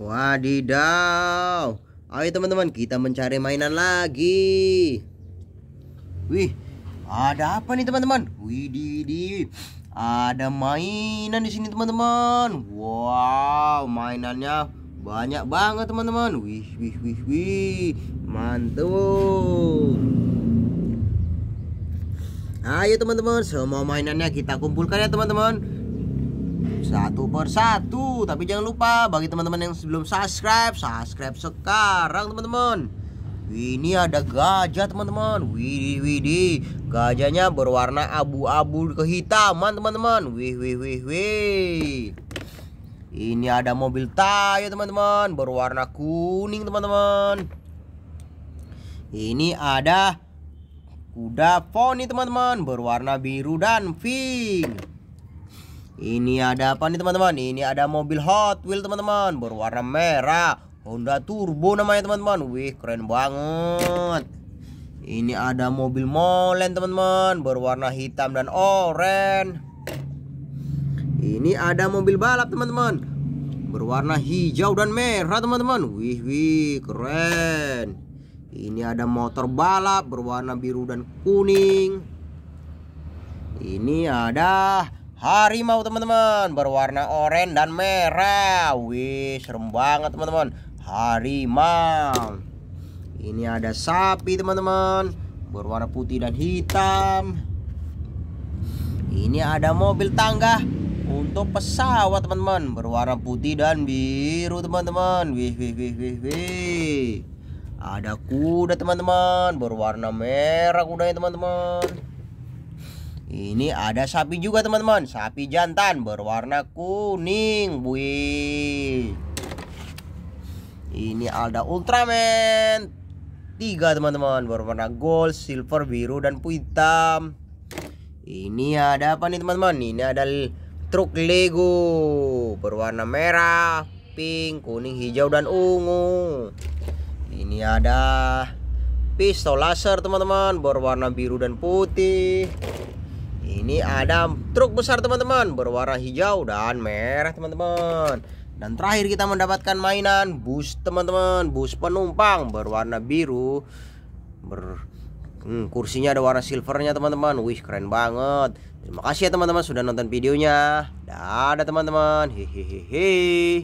Wadidaw. Ayo teman-teman kita mencari mainan lagi. Wih, ada apa nih teman-teman? Widih, ada mainan di sini teman-teman. Wow, mainannya banyak banget teman-teman. Wih, wih, wih, wih, mantul. Ayo teman-teman, semua mainannya kita kumpulkan ya teman-teman satu persatu tapi jangan lupa bagi teman-teman yang belum subscribe subscribe sekarang teman-teman ini ada gajah teman-teman widi widi gajahnya berwarna abu-abu kehitaman teman-teman wih wih wih wih ini ada mobil Tayo teman-teman berwarna kuning teman-teman ini ada kuda poni teman-teman berwarna biru dan pink ini ada apa nih teman-teman? Ini ada mobil Hot Wheels teman-teman Berwarna merah Honda Turbo namanya teman-teman Wih keren banget Ini ada mobil molen teman-teman Berwarna hitam dan oranye Ini ada mobil balap teman-teman Berwarna hijau dan merah teman-teman Wih wih keren Ini ada motor balap berwarna biru dan kuning Ini ada harimau teman-teman berwarna oranye dan merah wih serem banget teman-teman harimau ini ada sapi teman-teman berwarna putih dan hitam ini ada mobil tangga untuk pesawat teman-teman berwarna putih dan biru teman-teman wih wih wih wih wih ada kuda teman-teman berwarna merah kudanya teman-teman ini ada sapi juga teman-teman Sapi jantan berwarna kuning Wih Ini ada Ultraman Tiga teman-teman Berwarna gold, silver, biru, dan hitam Ini ada apa nih teman-teman Ini ada truk Lego Berwarna merah Pink, kuning, hijau, dan ungu Ini ada pistol laser teman-teman Berwarna biru dan putih ini ada truk besar teman-teman berwarna hijau dan merah teman-teman. Dan terakhir kita mendapatkan mainan bus teman-teman, bus penumpang berwarna biru. Ber hmm, kursinya ada warna silvernya teman-teman. Wih, keren banget. Terima kasih ya teman-teman sudah nonton videonya. Dadah teman-teman. Hehehe.